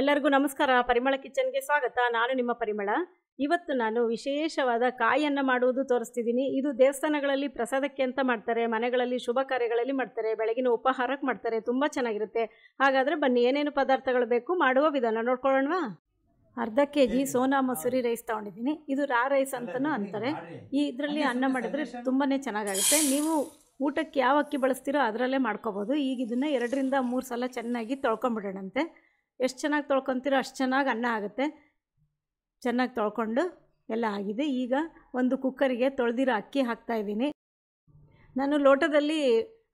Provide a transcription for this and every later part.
ಎಲ್ಲರಿಗೂ ನಮಸ್ಕಾರ ಪರಿಮಳ ಕಿಚನ್ಗೆ ಸ್ವಾಗತ ನಾನು ನಿಮ್ಮ ಪರಿಮಳ ಇವತ್ತು ನಾನು ವಿಶೇಷವಾದ ಕಾಯಿಯನ್ನು ಮಾಡುವುದು ತೋರಿಸ್ತಿದ್ದೀನಿ ಇದು ದೇವಸ್ಥಾನಗಳಲ್ಲಿ ಪ್ರಸಾದಕ್ಕೆ ಅಂತ ಮಾಡ್ತಾರೆ ಮನೆಗಳಲ್ಲಿ ಶುಭ ಕಾರ್ಯಗಳಲ್ಲಿ ಮಾಡ್ತಾರೆ ಬೆಳಗಿನ ಉಪಹಾರಕ್ಕೆ ಮಾಡ್ತಾರೆ ತುಂಬ ಚೆನ್ನಾಗಿರುತ್ತೆ ಹಾಗಾದರೆ ಬನ್ನಿ ಏನೇನು ಪದಾರ್ಥಗಳು ಬೇಕು ಮಾಡುವ ವಿಧಾನ ನೋಡ್ಕೊಳ್ಳೋಣವಾ ಅರ್ಧ K G Sona Masoori rice ತೊಗೊಂಡಿದ್ದೀನಿ ಇದು ರಾ ರೈಸ್ ಅಂತಲೂ ಅಂತಾರೆ ಈ ಇದರಲ್ಲಿ ಅನ್ನ ಮಾಡಿದ್ರೆ ತುಂಬಾ ಚೆನ್ನಾಗಾಗುತ್ತೆ ನೀವು ಊಟಕ್ಕೆ ಯಾವ ಅಕ್ಕಿ ಬಳಸ್ತೀರೋ ಅದರಲ್ಲೇ ಮಾಡ್ಕೋಬೋದು ಈಗ ಇದನ್ನು ಎರಡರಿಂದ ಮೂರು ಸಲ ಚೆನ್ನಾಗಿ ತೊಳ್ಕೊಂಬಿಡೋಣಂತೆ ಎಷ್ಟು ಚೆನ್ನಾಗಿ ತೊಳ್ಕೊತೀರೋ ಅಷ್ಟು ಚೆನ್ನಾಗಿ ಅನ್ನ ಆಗುತ್ತೆ ಚೆನ್ನಾಗಿ ತೊಳ್ಕೊಂಡು ಎಲ್ಲ ಆಗಿದೆ ಈಗ ಒಂದು ಕುಕ್ಕರಿಗೆ ತೊಳೆದಿರೋ ಅಕ್ಕಿ ಹಾಕ್ತಾಯಿದ್ದೀನಿ ನಾನು ಲೋಟದಲ್ಲಿ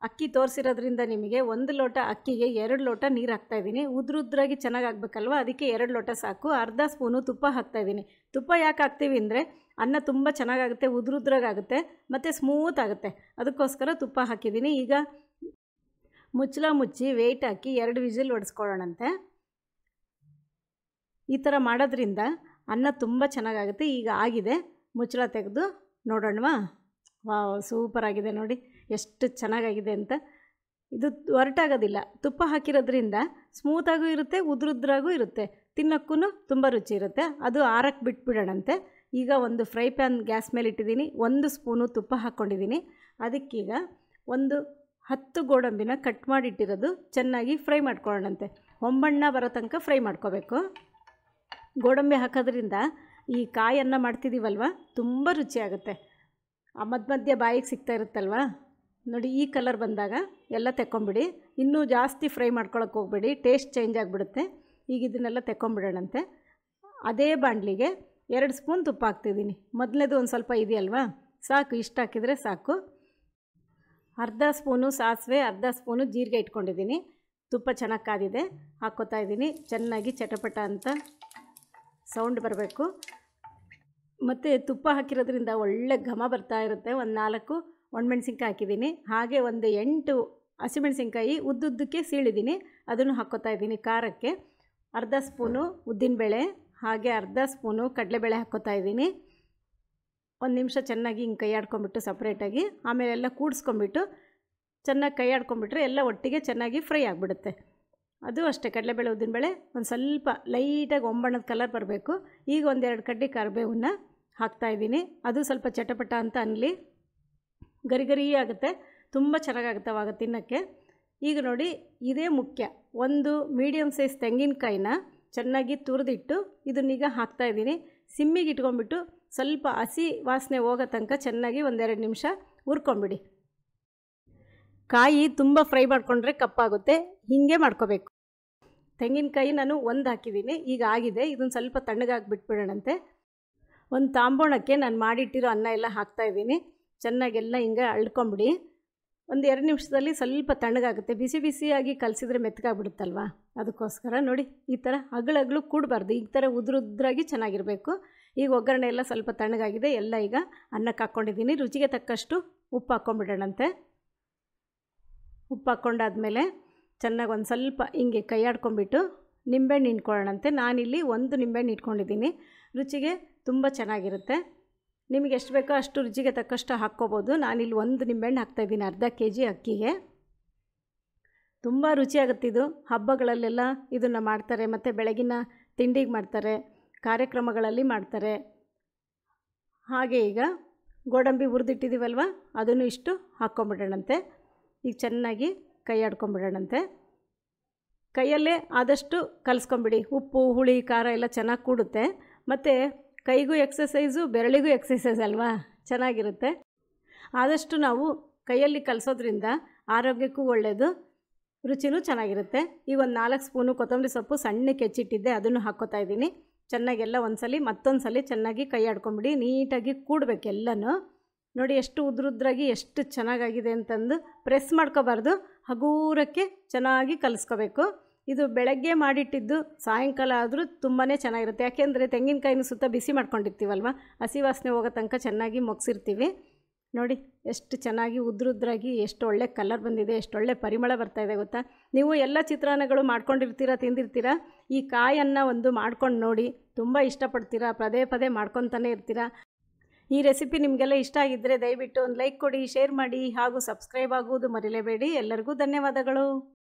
ಅಕ್ಕಿ ತೋರಿಸಿರೋದ್ರಿಂದ ನಿಮಗೆ ಒಂದು ಲೋಟ ಅಕ್ಕಿಗೆ ಎರಡು ಲೋಟ ನೀರು ಹಾಕ್ತಾಯಿದ್ದೀನಿ ಉದ್ರಾಗಿ ಚೆನ್ನಾಗಿ ಆಗಬೇಕಲ್ವ ಅದಕ್ಕೆ ಎರಡು ಲೋಟ ಸಾಕು ಅರ್ಧ ಸ್ಪೂನು ತುಪ್ಪ ಹಾಕ್ತಾಯಿದ್ದೀನಿ ತುಪ್ಪ ಯಾಕೆ ಹಾಕ್ತೀವಿ ಅಂದರೆ ಅನ್ನ ತುಂಬ ಚೆನ್ನಾಗಾಗುತ್ತೆ ಉದ್ರುದ್ರಾಗುತ್ತೆ ಮತ್ತು ಸ್ಮೂತ್ ಆಗುತ್ತೆ ಅದಕ್ಕೋಸ್ಕರ ತುಪ್ಪ ಹಾಕಿದ್ದೀನಿ ಈಗ ಮುಚ್ಚಲ ಮುಚ್ಚಿ ವೆಯ್ಟ್ ಹಾಕಿ ಎರಡು ವಿಸಿಲ್ ಒಡ್ಸ್ಕೊಳ್ಳೋಣಂತೆ ಈ ಥರ ಮಾಡೋದ್ರಿಂದ ಅನ್ನ ತುಂಬ ಚೆನ್ನಾಗಾಗುತ್ತೆ ಈಗ ಆಗಿದೆ ಮುಚ್ಚಳ ತೆಗೆದು ನೋಡೋಣವಾ ವಾವ್ ಸೂಪರಾಗಿದೆ ನೋಡಿ ಎಷ್ಟು ಚೆನ್ನಾಗಾಗಿದೆ ಅಂತ ಇದು ಹೊರಟಾಗೋದಿಲ್ಲ ತುಪ್ಪ ಹಾಕಿರೋದ್ರಿಂದ ಸ್ಮೂತಾಗೂ ಇರುತ್ತೆ ಉದ್ರುದ್ರಾಗೂ ಇರುತ್ತೆ ತಿನ್ನೋಕ್ಕೂ ತುಂಬ ರುಚಿ ಇರುತ್ತೆ ಅದು ಆರಕ್ಕೆ ಬಿಟ್ಬಿಡೋಣಂತೆ ಈಗ ಒಂದು ಫ್ರೈ ಪ್ಯಾನ್ ಗ್ಯಾಸ್ ಮೇಲೆ ಇಟ್ಟಿದ್ದೀನಿ ಒಂದು ಸ್ಪೂನು ತುಪ್ಪ ಹಾಕ್ಕೊಂಡಿದ್ದೀನಿ ಅದಕ್ಕೀಗ ಒಂದು ಹತ್ತು ಗೋಡಂಬಿನ ಕಟ್ ಮಾಡಿಟ್ಟಿರೋದು ಚೆನ್ನಾಗಿ ಫ್ರೈ ಮಾಡ್ಕೊಳ್ಳೋಣಂತೆ ಒಂಬಣ್ಣ ಬರೋ ತನಕ ಫ್ರೈ ಮಾಡ್ಕೋಬೇಕು ಗೋಡಂಬಿ ಹಾಕೋದ್ರಿಂದ ಈ ಕಾಯನ್ನು ಮಾಡ್ತಿದ್ದೀವಲ್ವ ತುಂಬ ರುಚಿಯಾಗುತ್ತೆ ಆ ಮಧ್ಯ ಮಧ್ಯೆ ಬಾಯಿಗೆ ಸಿಗ್ತಾ ಇರುತ್ತಲ್ವ ನೋಡಿ ಈ ಕಲರ್ ಬಂದಾಗ ಎಲ್ಲ ತೆಕ್ಕೊಂಬಿಡಿ ಇನ್ನೂ ಜಾಸ್ತಿ ಫ್ರೈ ಮಾಡ್ಕೊಳಕ್ಕೆ ಹೋಗ್ಬೇಡಿ ಟೇಸ್ಟ್ ಚೇಂಜ್ ಆಗಿಬಿಡುತ್ತೆ ಈಗ ಇದನ್ನೆಲ್ಲ ತೆಕ್ಕೊಂಬಿಡೋಣಂತೆ ಅದೇ ಬಾಣಲಿಗೆ ಎರಡು ಸ್ಪೂನ್ ತುಪ್ಪ ಹಾಕ್ತಿದ್ದೀನಿ ಮೊದಲನೇದು ಒಂದು ಸ್ವಲ್ಪ ಇದೆಯಲ್ವಾ ಸಾಕು ಇಷ್ಟು ಹಾಕಿದರೆ ಸಾಕು ಅರ್ಧ ಸ್ಪೂನು ಸಾಸಿವೆ ಅರ್ಧ ಸ್ಪೂನು ಜೀರಿಗೆ ಇಟ್ಕೊಂಡಿದ್ದೀನಿ ತುಪ್ಪ ಚೆನ್ನಾಗಿ ಕಾದಿದೆ ಹಾಕ್ಕೋತಾ ಇದ್ದೀನಿ ಚೆನ್ನಾಗಿ ಚಟಪಟ ಅಂತ ಸೌಂಡ್ ಬರಬೇಕು ಮತ್ತು ತುಪ್ಪ ಹಾಕಿರೋದ್ರಿಂದ ಒಳ್ಳೆ ಘಮ ಬರ್ತಾ ಇರುತ್ತೆ ಒಂದು ನಾಲ್ಕು ಒಣಮೆಣ್ಸಿನ್ಕಾಯಿ ಹಾಕಿದ್ದೀನಿ ಹಾಗೆ ಒಂದು ಎಂಟು ಹಸಿಮೆಣ್ಸಿನ್ಕಾಯಿ ಉದ್ದುದ್ದಕ್ಕೆ ಸೀಳಿದ್ದೀನಿ ಅದನ್ನು ಹಾಕ್ಕೋತಾ ಇದ್ದೀನಿ ಖಾರಕ್ಕೆ ಅರ್ಧ ಸ್ಪೂನು ಉದ್ದಿನಬೇಳೆ ಹಾಗೆ ಅರ್ಧ ಸ್ಪೂನು ಕಡಲೆಬೇಳೆ ಹಾಕ್ಕೋತಾ ಇದ್ದೀನಿ ಒಂದು ನಿಮಿಷ ಚೆನ್ನಾಗಿ ಹಿಂಗೆ ಕೈಯಾಡ್ಕೊಂಬಿಟ್ಟು ಸಪ್ರೇಟಾಗಿ ಆಮೇಲೆ ಎಲ್ಲ ಕೂಡಿಸ್ಕೊಂಬಿಟ್ಟು ಚೆನ್ನಾಗಿ ಕೈ ಎಲ್ಲ ಒಟ್ಟಿಗೆ ಚೆನ್ನಾಗಿ ಫ್ರೈ ಆಗಿಬಿಡುತ್ತೆ ಅದು ಅಷ್ಟೇ ಕಡಲೆಬೇಳೆ ಉದ್ದಿನಬೇಳೆ ಒಂದು ಸ್ವಲ್ಪ ಲೈಟಾಗಿ ಒಂಬಣ್ಣದ ಕಲರ್ ಬರಬೇಕು ಈಗ ಒಂದೆರಡು ಕಡ್ಡಿ ಕರಿಬೇವನ್ನ ಹಾಕ್ತಾಯಿದ್ದೀನಿ ಅದು ಸ್ವಲ್ಪ ಚಟಪಟ ಅಂತ ಅನ್ನಲಿ ಗರಿ ಗರಿ ಆಗುತ್ತೆ ತುಂಬ ಚೆನ್ನಾಗಾಗುತ್ತೆ ಅವಾಗ ತಿನ್ನೋಕ್ಕೆ ಈಗ ನೋಡಿ ಇದೇ ಮುಖ್ಯ ಒಂದು ಮೀಡಿಯಮ್ ಸೈಜ್ ತೆಂಗಿನಕಾಯಿನ ಚೆನ್ನಾಗಿ ತುರಿದಿಟ್ಟು ಇದನ್ನೀಗ ಹಾಕ್ತಾಯಿದ್ದೀನಿ ಸಿಮ್ಮಿಗೆ ಇಟ್ಕೊಂಡ್ಬಿಟ್ಟು ಸ್ವಲ್ಪ ಹಸಿ ವಾಸನೆ ಹೋಗೋ ತನಕ ಚೆನ್ನಾಗಿ ಒಂದೆರಡು ನಿಮಿಷ ಹುರ್ಕೊಂಬಿಡಿ ಕಾಯಿ ತುಂಬ ಫ್ರೈ ಮಾಡಿಕೊಂಡ್ರೆ ಕಪ್ಪಾಗುತ್ತೆ ಹೀಗೆ ಮಾಡ್ಕೋಬೇಕು ತೆಂಗಿನಕಾಯಿ ನಾನು ಒಂದು ಹಾಕಿದ್ದೀನಿ ಈಗ ಆಗಿದೆ ಇದನ್ನು ಸ್ವಲ್ಪ ತಣ್ಣಗಾಗಿ ಬಿಟ್ಬಿಡೋಣಂತೆ ಒಂದು ತಾಂಬೋಣಕ್ಕೆ ನಾನು ಮಾಡಿಟ್ಟಿರೋ ಅನ್ನ ಎಲ್ಲ ಹಾಕ್ತಾಯಿದ್ದೀನಿ ಚೆನ್ನಾಗೆಲ್ಲ ಹಿಂಗೆ ಅಳ್ಕೊಂಬಿಡಿ ಒಂದು ಎರಡು ನಿಮಿಷದಲ್ಲಿ ಸ್ವಲ್ಪ ತಣ್ಣಗಾಗುತ್ತೆ ಬಿಸಿ ಬಿಸಿಯಾಗಿ ಕಲಸಿದ್ರೆ ಮೆತ್ತಗಾಗ್ಬಿಡುತ್ತಲ್ವ ಅದಕ್ಕೋಸ್ಕರ ನೋಡಿ ಈ ಥರ ಅಗಳಗಳು ಕೂಡಬಾರ್ದು ಈ ಥರ ಉದ್ರುದ್ರಾಗಿ ಚೆನ್ನಾಗಿರಬೇಕು ಈಗ ಒಗ್ಗರಣೆ ಎಲ್ಲ ಸ್ವಲ್ಪ ತಣ್ಣಗಾಗಿದೆ ಎಲ್ಲ ಈಗ ಅನ್ನಕ್ಕೆ ಹಾಕ್ಕೊಂಡಿದ್ದೀನಿ ರುಚಿಗೆ ತಕ್ಕಷ್ಟು ಉಪ್ಪು ಹಾಕ್ಕೊಂಬಿಡೋಣಂತೆ ಉಪ್ಪು ಹಾಕ್ಕೊಂಡಾದ್ಮೇಲೆ ಚೆನ್ನಾಗಿ ಒಂದು ಸ್ವಲ್ಪ ಹಿಂಗೆ ಕೈಯಾಡ್ಕೊಂಡ್ಬಿಟ್ಟು ನಿಂಬೆಹಣ್ಣು ಇಟ್ಕೊಳ್ಳೋಣಂತೆ ನಾನಿಲ್ಲಿ ಒಂದು ನಿಂಬೆಹಣ್ಣು ಇಟ್ಕೊಂಡಿದ್ದೀನಿ ರುಚಿಗೆ ತುಂಬ ಚೆನ್ನಾಗಿರುತ್ತೆ ನಿಮಗೆ ಎಷ್ಟು ಬೇಕೋ ಅಷ್ಟು ರುಚಿಗೆ ತಕ್ಕಷ್ಟು ಹಾಕ್ಕೋಬೋದು ನಾನಿಲ್ಲಿ ಒಂದು ನಿಂಬೆಹಣ್ಣು ಹಾಕ್ತಾಯಿದ್ದೀನಿ ಅರ್ಧ ಕೆ ಜಿ ಅಕ್ಕಿಗೆ ತುಂಬ ರುಚಿಯಾಗುತ್ತಿದ್ದು ಹಬ್ಬಗಳಲ್ಲೆಲ್ಲ ಇದನ್ನು ಮಾಡ್ತಾರೆ ಮತ್ತು ಬೆಳಗಿನ ತಿಂಡಿಗೆ ಮಾಡ್ತಾರೆ ಕಾರ್ಯಕ್ರಮಗಳಲ್ಲಿ ಮಾಡ್ತಾರೆ ಹಾಗೆ ಈಗ ಗೋಡಂಬಿ ಹುರಿದಿಟ್ಟಿದ್ದೀವಲ್ವ ಅದನ್ನು ಇಷ್ಟು ಹಾಕ್ಕೊಂಬಿಡೋಣಂತೆ ಈಗ ಚೆನ್ನಾಗಿ ಕೈ ಆಡ್ಕೊಂಬಿಡೋಣಂತೆ ಕೈಯಲ್ಲೇ ಆದಷ್ಟು ಕಲಿಸ್ಕೊಂಬಿಡಿ ಉಪ್ಪು ಹುಳಿ ಖಾರ ಎಲ್ಲ ಚೆನ್ನಾಗಿ ಕೂಡುತ್ತೆ ಮತ್ತು ಕೈಗೂ ಎಕ್ಸಸೈಸು ಬೆರಳಿಗೂ ಎಕ್ಸಸೈಸ್ ಅಲ್ವಾ ಚೆನ್ನಾಗಿರುತ್ತೆ ಆದಷ್ಟು ನಾವು ಕೈಯಲ್ಲಿ ಕಲಿಸೋದ್ರಿಂದ ಆರೋಗ್ಯಕ್ಕೂ ಒಳ್ಳೆಯದು ರುಚಿನೂ ಚೆನ್ನಾಗಿರುತ್ತೆ ಈ ಒಂದು ನಾಲ್ಕು ಸ್ಪೂನು ಕೊತ್ತಂಬರಿ ಸೊಪ್ಪು ಸಣ್ಣಕ್ಕೆ ಹೆಚ್ಚಿಟ್ಟಿದ್ದೆ ಅದನ್ನು ಹಾಕ್ಕೋತಾ ಇದ್ದೀನಿ ಚೆನ್ನಾಗೆಲ್ಲ ಒಂದು ಸಲ ಮತ್ತೊಂದು ಸಲ ಚೆನ್ನಾಗಿ ಕೈ ಆಡ್ಕೊಂಬಿಡಿ ನೀಟಾಗಿ ಕೂಡಬೇಕು ಎಲ್ಲನೂ ನೋಡಿ ಎಷ್ಟು ಉದ್ರುದ್ರಾಗಿ ಎಷ್ಟು ಚೆನ್ನಾಗಾಗಿದೆ ಅಂತಂದು ಪ್ರೆಸ್ ಮಾಡ್ಕೋಬಾರ್ದು ಹಗೂರಕ್ಕೆ ಚೆನ್ನಾಗಿ ಕಲಿಸ್ಕೋಬೇಕು ಇದು ಬೆಳಗ್ಗೆ ಮಾಡಿಟ್ಟಿದ್ದು ಸಾಯಂಕಾಲ ಆದರೂ ತುಂಬಾ ಚೆನ್ನಾಗಿರುತ್ತೆ ಯಾಕೆಂದರೆ ತೆಂಗಿನಕಾಯಿನ ಸುತ್ತ ಬಿಸಿ ಮಾಡ್ಕೊಂಡಿರ್ತೀವಲ್ವ ಹಸಿ ವಾಸನೆ ಹೋಗೋ ತನಕ ಚೆನ್ನಾಗಿ ಮೊಗ್ಸಿರ್ತೀವಿ ನೋಡಿ ಎಷ್ಟು ಚೆನ್ನಾಗಿ ಉದ್ರುದ್ರಾಗಿ ಎಷ್ಟು ಒಳ್ಳೆ ಕಲರ್ ಬಂದಿದೆ ಎಷ್ಟು ಒಳ್ಳೆ ಪರಿಮಳ ಬರ್ತಾ ಇದೆ ಗೊತ್ತಾ ನೀವು ಎಲ್ಲ ಚಿತ್ರಾನ್ನಗಳು ಮಾಡ್ಕೊಂಡಿರ್ತೀರಾ ತಿಂದಿರ್ತೀರಾ ಈ ಕಾಯನ್ನು ಒಂದು ಮಾಡ್ಕೊಂಡು ನೋಡಿ ತುಂಬ ಇಷ್ಟಪಡ್ತೀರಾ ಪದೇ ಪದೇ ಮಾಡ್ಕೊತಾನೆ ಇರ್ತೀರಾ ಈ ರೆಸಿಪಿ ನಿಮಗೆಲ್ಲ ಇಷ್ಟ ಆಗಿದ್ದರೆ ದಯವಿಟ್ಟು ಒಂದು ಲೈಕ್ ಕೊಡಿ ಶೇರ್ ಮಾಡಿ ಹಾಗೂ ಸಬ್ಸ್ಕ್ರೈಬ್ ಆಗುವುದು ಮರಿಲೇಬೇಡಿ ಎಲ್ಲರಿಗೂ ಧನ್ಯವಾದಗಳು